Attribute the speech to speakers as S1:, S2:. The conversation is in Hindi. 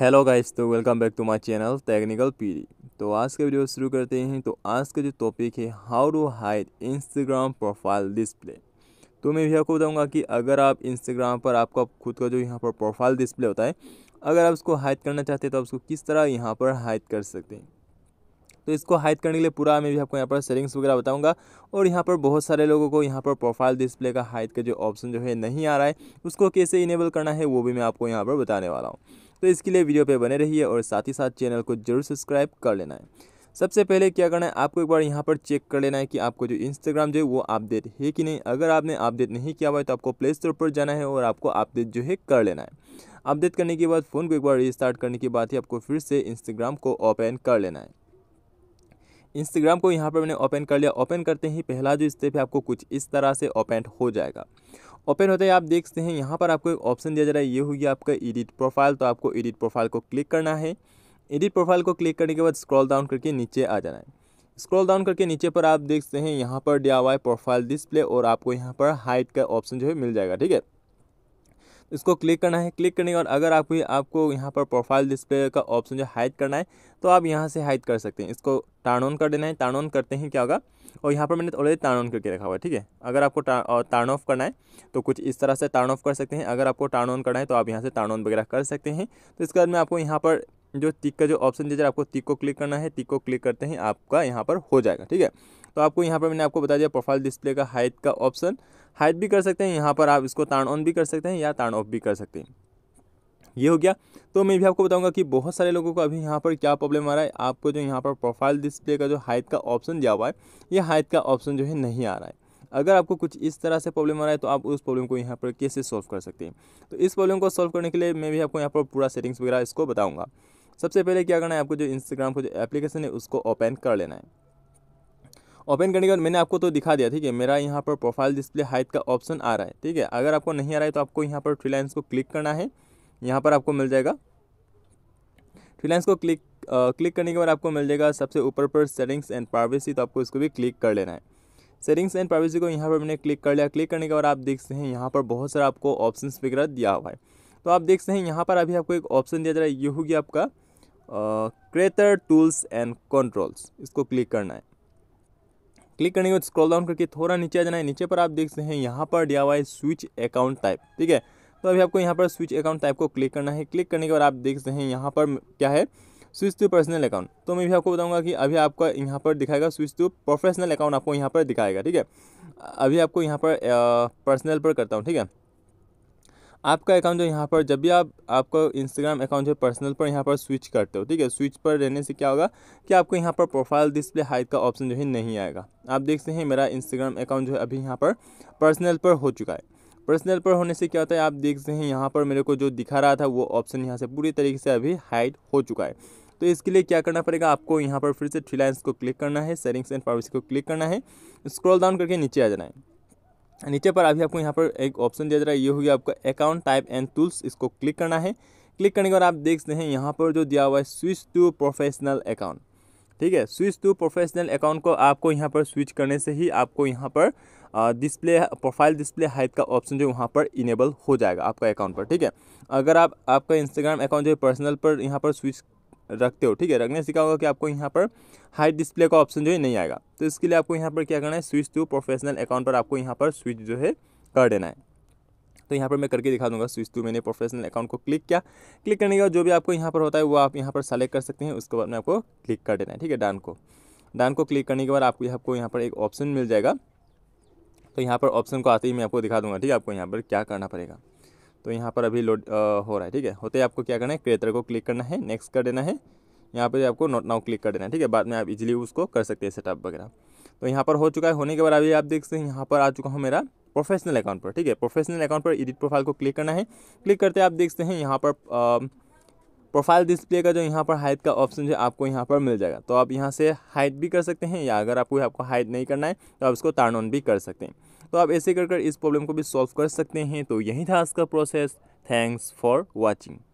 S1: हेलो गाइस तो welcome back to my channel technical PD तो आज का वीडियो शुरू करते हैं तो आज का जो टॉपिक है how to hide Instagram profile display तो मैं भैया को बताऊंगा कि अगर आप इंस्टाग्राम पर आपका खुद का जो यहाँ पर प्रोफाइल डिस्प्ले होता है अगर आप उसको हाइड करना चाहते हैं तो आप उसको किस तरह यहाँ पर हाइड कर सकते हैं तो इसको हाइड करने के लिए पूरा मैं भी आपको यहाँ पर सेटिंग्स वगैरह बताऊंगा और यहाँ पर बहुत सारे लोगों को यहाँ पर प्रोफाइल डिस्प्ले का हाइड का जो ऑप्शन जो है नहीं आ रहा है उसको कैसे इनेबल करना है वो भी मैं आपको यहाँ पर बताने वाला हूँ तो इसके लिए वीडियो पे बने रहिए और साथ ही साथ चैनल को जरूर सब्सक्राइब कर लेना है सबसे पहले क्या करना है आपको एक बार यहाँ पर चेक कर लेना है कि आपको जो इंस्टाग्राम जो है वो अपडेट है कि नहीं अगर आपने अपडेट नहीं किया हुआ है तो आपको प्ले स्टोर पर जाना है और आपको अपडेट जो है कर लेना है अपडेट करने के बाद फ़ोन को एक बार रिस्टार्ट करने के बाद ही आपको फिर से इंस्टाग्राम को ओपन कर लेना है इंस्टाग्राम को यहाँ पर मैंने ओपन कर लिया ओपन करते ही पहला जो स्टेप है आपको कुछ इस तरह से ओपन हो जाएगा ओपन होते हैं आप देखते हैं यहाँ पर आपको एक ऑप्शन दिया जा रहा है ये होगी आपका एडिट प्रोफाइल तो आपको एडिट प्रोफाइल को क्लिक करना है एडिट प्रोफाइल को क्लिक करने के बाद स्क्रॉल डाउन करके नीचे आ जाना है स्क्रॉल डाउन करके नीचे पर आप देखते हैं यहाँ पर डी हुआ है प्रोफाइल डिस्प्ले और आपको यहाँ पर हाइट का ऑप्शन जो है मिल जाएगा ठीक है इसको क्लिक करना है क्लिक करने के बाद अगर आपको आपको यहाँ पर प्रोफाइल डिस्प्ले का ऑप्शन जो हाइड करना है तो आप यहाँ से हाइड कर सकते हैं इसको टर्न ऑन कर देना है टर्न ऑन करते ही क्या होगा और यहाँ पर मैंने ऑलरेडी टर्न ऑन करके रखा हुआ है ठीक है अगर आपको टर्न ऑफ करना है तो कुछ इस तरह से टर्न ऑफ कर सकते हैं अगर आपको टर्न ऑन करना है तो आप यहाँ से टर्न ऑन वगैरह कर सकते हैं तो इसके बाद में आपको यहाँ पर जो टिक का जो ऑप्शन दिया जाए आपको टिक को क्लिक करना है टिक को क्लिक करते ही आपका यहाँ पर हो जाएगा ठीक है तो आपको यहाँ पर मैंने आपको बता दिया प्रोफाइल डिस्प्ले का हाइट का ऑप्शन हाइट भी कर सकते हैं यहाँ पर आप इसको टर्न ऑन भी कर सकते हैं या टर्न ऑफ भी कर सकते हैं ये हो गया तो मैं भी आपको बताऊंगा कि बहुत सारे लोगों को अभी यहाँ पर क्या प्रॉब्लम आ रहा है आपको जो यहाँ पर प्रोफाइल डिस्प्ले का जो हाइट का ऑप्शन दिया हुआ है ये हाइट का ऑप्शन जो है नहीं आ रहा है अगर आपको कुछ इस तरह से प्रॉब्लम आ रहा है तो आप उस प्रॉब्लम को यहाँ पर कैसे सॉल्व कर सकते हैं तो इस प्रॉब्लम को सॉल्व करने के लिए मैं भी आपको यहाँ पर पूरा सेटिंग्स वगैरह इसको बताऊँगा सबसे पहले क्या करना है आपको जो इंस्टाग्राम का जो एप्लीकेशन है उसको ओपन कर लेना है ओपन करने के बाद मैंने आपको तो दिखा दिया ठीक है मेरा यहाँ पर प्रोफाइल डिस्प्ले हाइट का ऑप्शन आ रहा है ठीक है अगर आपको नहीं आ रहा है तो आपको यहाँ पर फ्रीलाइंस को क्लिक करना है यहाँ पर आपको मिल जाएगा फ्रीलाइंस को क्लिक आ, क्लिक करने के बाद आपको मिल जाएगा सबसे ऊपर पर सेटिंग्स एंड प्राइवेसी तो आपको इसको भी क्लिक कर लेना है सेटिंग्स एंड प्राइवेसी को यहाँ पर मैंने क्लिक कर लिया क्लिक करने के बाद आप देखते हैं यहाँ पर बहुत सारा आपको ऑप्शन वगैरह दिया हुआ है तो आप देखते हैं यहाँ पर अभी आपको एक ऑप्शन दिया जा रहा है ये होगी आपका क्रेटर टूल्स एंड कंट्रोल्स इसको क्लिक करना है क्लिक करने के बाद स्क्रॉल डाउन करके थोड़ा नीचे आ जाना है नीचे पर आप देख सकते हैं यहाँ पर डी हुआ है स्विच अकाउंट टाइप ठीक है तो अभी आपको यहाँ पर स्विच अकाउंट टाइप को क्लिक करना है क्लिक करने के बाद आप देख सकते हैं यहाँ पर क्या है स्विच टू पर्सनल अकाउंट तो मैं भी आपको बताऊंगा कि अभी आपका यहाँ पर दिखाएगा स्विच टू प्रोफेशनल अकाउंट आपको यहाँ पर दिखाएगा ठीक है अभी आपको यहाँ पर पर्सनल पर करता हूँ ठीक है आपका अकाउंट जो यहाँ पर जब भी आप आपका इंस्टाग्राम अकाउंट जो पर्सनल पर यहाँ पर स्विच करते हो ठीक है स्विच पर रहने से क्या होगा कि आपको यहाँ पर प्रोफाइल डिस्प्ले हाइट का ऑप्शन जो है नहीं आएगा आप देखते हैं मेरा इंस्टाग्राम अकाउंट जो है अभी यहाँ पर पर्सनल पर हो चुका है पर्सनल पर होने से क्या होता है आप देखते हैं यहाँ पर मेरे को जो दिखा रहा था वो ऑप्शन यहाँ से पूरी तरीके से अभी हाइड हो चुका है तो इसके लिए क्या करना पड़ेगा आपको यहाँ पर फिर से थ्री लाइन्स को क्लिक करना है सेटिंग्स एंड प्राइवेसी को क्लिक करना है स्क्रॉल डाउन करके नीचे आ जाना है नीचे पर अभी आपको यहाँ पर एक ऑप्शन दिया जा रहा है ये हो गया आपका अकाउंट टाइप एंड टूल्स इसको क्लिक करना है क्लिक करने के बाद आप देख सकते हैं यहाँ पर जो दिया हुआ है स्विच टू प्रोफेशनल अकाउंट ठीक है स्विच टू प्रोफेशनल अकाउंट को आपको यहाँ पर स्विच करने से ही आपको यहाँ पर डिस्प्ले प्रोफाइल डिस्प्ले हाइट का ऑप्शन जो वहाँ पर इनेबल हो जाएगा आपका अकाउंट पर ठीक है अगर आप आपका इंस्टाग्राम अकाउंट जो है पर्सनल पर यहाँ पर स्विच रखते हो ठीक है रखने से क्या होगा कि आपको यहाँ पर हाइट डिस्प्ले का ऑप्शन जो है नहीं आएगा तो इसके लिए आपको यहाँ पर क्या करना है स्विच टू प्रोफेशनल अकाउंट पर आपको यहाँ पर स्विच जो है कर देना है तो यहाँ पर मैं करके दिखा दूंगा स्विच टू मैंने प्रोफेशनल अकाउंट को क्लिक किया क्लिक करने के बाद जो भी आपको यहाँ पर होता है वो आप यहाँ पर सेलेक्ट कर सकते हैं उसके बाद में आपको क्लिक कर देना है ठीक है डान को डान को क्लिक करने के बाद आपको आपको यहाँ पर एक ऑप्शन मिल जाएगा तो यहाँ पर ऑप्शन को आते ही मैं आपको दिखा दूंगा ठीक है आपको यहाँ पर क्या करना पड़ेगा तो यहाँ पर अभी लोड हो रहा है ठीक है होते आपको क्या करना है क्रिएटर को क्लिक करना है नेक्स्ट कर देना है यहाँ पर आपको नोट नाउ क्लिक कर देना है ठीक है बाद में आप इजिली उसको कर सकते हैं सेटअप वगैरह तो यहाँ पर हो चुका है होने के बाद अभी आप देख सकते हैं यहाँ पर आ चुका हूँ मेरा प्रोफेशनल अकाउंट पर ठीक है प्रोफेशनल अकाउंट पर एडिट प्रोफाइल को क्लिक करना है क्लिक करते आप देखते हैं यहाँ पर प्रोफाइल डिस्प्ले का जो यहाँ पर हाइट का ऑप्शन जो आपको यहाँ पर मिल जाएगा तो आप यहाँ से हाइट भी कर सकते हैं या अगर आपको आपको हाइट नहीं करना है तो आप इसको टार्न ऑन भी कर सकते हैं तो आप ऐसे कर कर इस प्रॉब्लम को भी सॉल्व कर सकते हैं तो यही था आज का प्रोसेस थैंक्स फॉर वॉचिंग